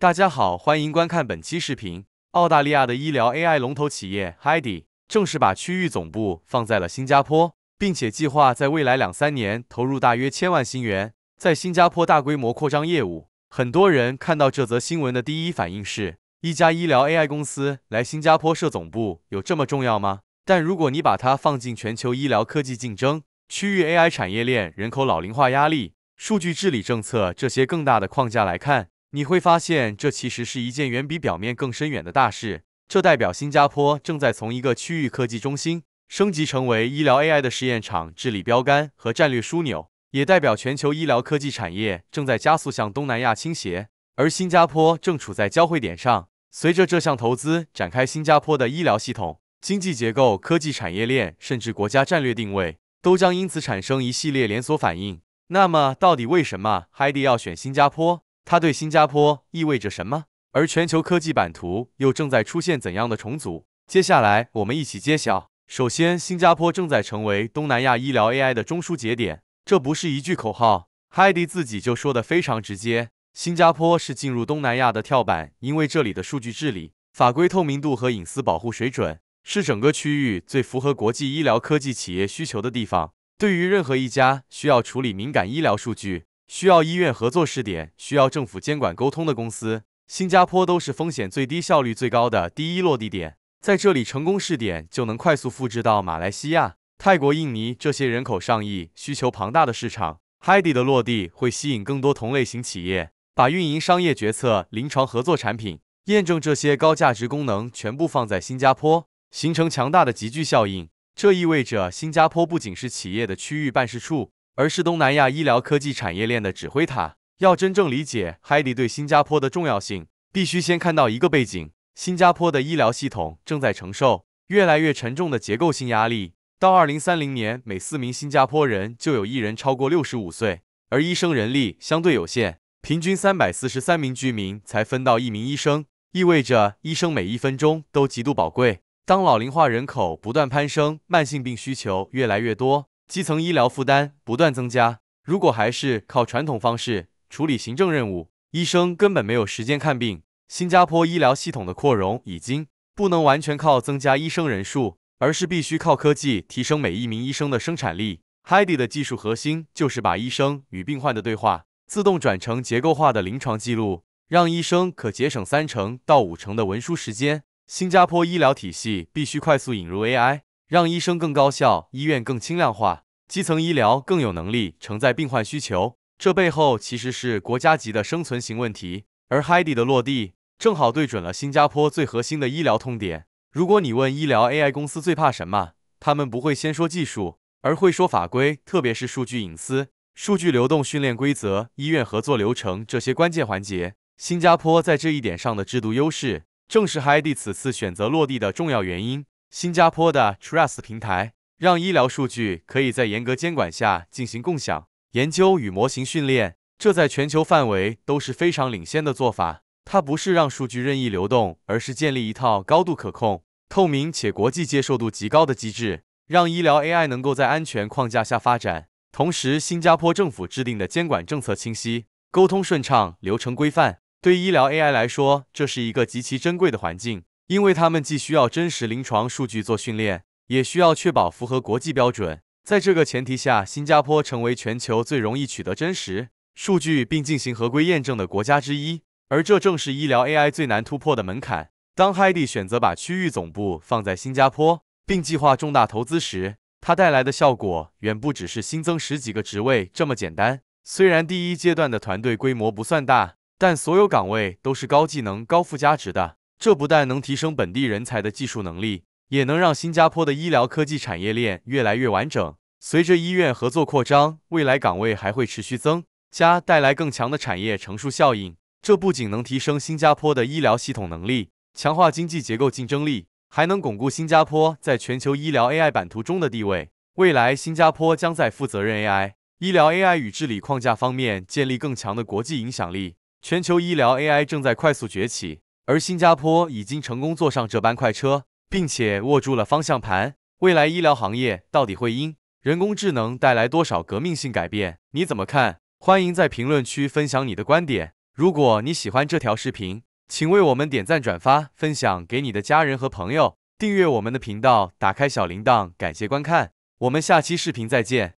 大家好，欢迎观看本期视频。澳大利亚的医疗 AI 龙头企业 h e i d i 正式把区域总部放在了新加坡，并且计划在未来两三年投入大约千万新元，在新加坡大规模扩张业务。很多人看到这则新闻的第一反应是：一家医疗 AI 公司来新加坡设总部有这么重要吗？但如果你把它放进全球医疗科技竞争、区域 AI 产业链、人口老龄化压力、数据治理政策这些更大的框架来看，你会发现，这其实是一件远比表面更深远的大事。这代表新加坡正在从一个区域科技中心升级成为医疗 AI 的试验场、治理标杆和战略枢纽，也代表全球医疗科技产业正在加速向东南亚倾斜，而新加坡正处在交汇点上。随着这项投资展开，新加坡的医疗系统、经济结构、科技产业链，甚至国家战略定位，都将因此产生一系列连锁反应。那么，到底为什么 h i d i 要选新加坡？它对新加坡意味着什么？而全球科技版图又正在出现怎样的重组？接下来我们一起揭晓。首先，新加坡正在成为东南亚医疗 AI 的中枢节点，这不是一句口号，Hadi 自己就说的非常直接。新加坡是进入东南亚的跳板，因为这里的数据治理法规透明度和隐私保护水准是整个区域最符合国际医疗科技企业需求的地方。对于任何一家需要处理敏感医疗数据，需要医院合作试点、需要政府监管沟通的公司，新加坡都是风险最低、效率最高的第一落地点。在这里成功试点，就能快速复制到马来西亚、泰国、印尼这些人口上亿、需求庞大的市场。海 i 的落地会吸引更多同类型企业，把运营、商业决策、临床合作、产品验证这些高价值功能全部放在新加坡，形成强大的集聚效应。这意味着新加坡不仅是企业的区域办事处。而是东南亚医疗科技产业链的指挥塔。要真正理解海 i 对新加坡的重要性，必须先看到一个背景：新加坡的医疗系统正在承受越来越沉重的结构性压力。到2030年，每四名新加坡人就有一人超过65岁，而医生人力相对有限，平均343名居民才分到一名医生，意味着医生每一分钟都极度宝贵。当老龄化人口不断攀升，慢性病需求越来越多。基层医疗负担不断增加，如果还是靠传统方式处理行政任务，医生根本没有时间看病。新加坡医疗系统的扩容已经不能完全靠增加医生人数，而是必须靠科技提升每一名医生的生产力。h e d i 的技术核心就是把医生与病患的对话自动转成结构化的临床记录，让医生可节省三成到五成的文书时间。新加坡医疗体系必须快速引入 AI。让医生更高效，医院更轻量化，基层医疗更有能力承载病患需求。这背后其实是国家级的生存型问题。而 Heidi 的落地正好对准了新加坡最核心的医疗痛点。如果你问医疗 AI 公司最怕什么，他们不会先说技术，而会说法规，特别是数据隐私、数据流动、训练规则、医院合作流程这些关键环节。新加坡在这一点上的制度优势，正是 Heidi 此次选择落地的重要原因。新加坡的 Trust 平台让医疗数据可以在严格监管下进行共享、研究与模型训练，这在全球范围都是非常领先的做法。它不是让数据任意流动，而是建立一套高度可控、透明且国际接受度极高的机制，让医疗 AI 能够在安全框架下发展。同时，新加坡政府制定的监管政策清晰、沟通顺畅、流程规范，对医疗 AI 来说，这是一个极其珍贵的环境。因为他们既需要真实临床数据做训练，也需要确保符合国际标准。在这个前提下，新加坡成为全球最容易取得真实数据并进行合规验证的国家之一。而这正是医疗 AI 最难突破的门槛。当 h e d i 选择把区域总部放在新加坡，并计划重大投资时，它带来的效果远不只是新增十几个职位这么简单。虽然第一阶段的团队规模不算大，但所有岗位都是高技能、高附加值的。这不但能提升本地人才的技术能力，也能让新加坡的医疗科技产业链越来越完整。随着医院合作扩张，未来岗位还会持续增加，带来更强的产业成熟效应。这不仅能提升新加坡的医疗系统能力，强化经济结构竞争力，还能巩固新加坡在全球医疗 AI 版图中的地位。未来，新加坡将在负责任 AI、医疗 AI 与治理框架方面建立更强的国际影响力。全球医疗 AI 正在快速崛起。而新加坡已经成功坐上这班快车，并且握住了方向盘。未来医疗行业到底会因人工智能带来多少革命性改变？你怎么看？欢迎在评论区分享你的观点。如果你喜欢这条视频，请为我们点赞、转发、分享给你的家人和朋友，订阅我们的频道，打开小铃铛。感谢观看，我们下期视频再见。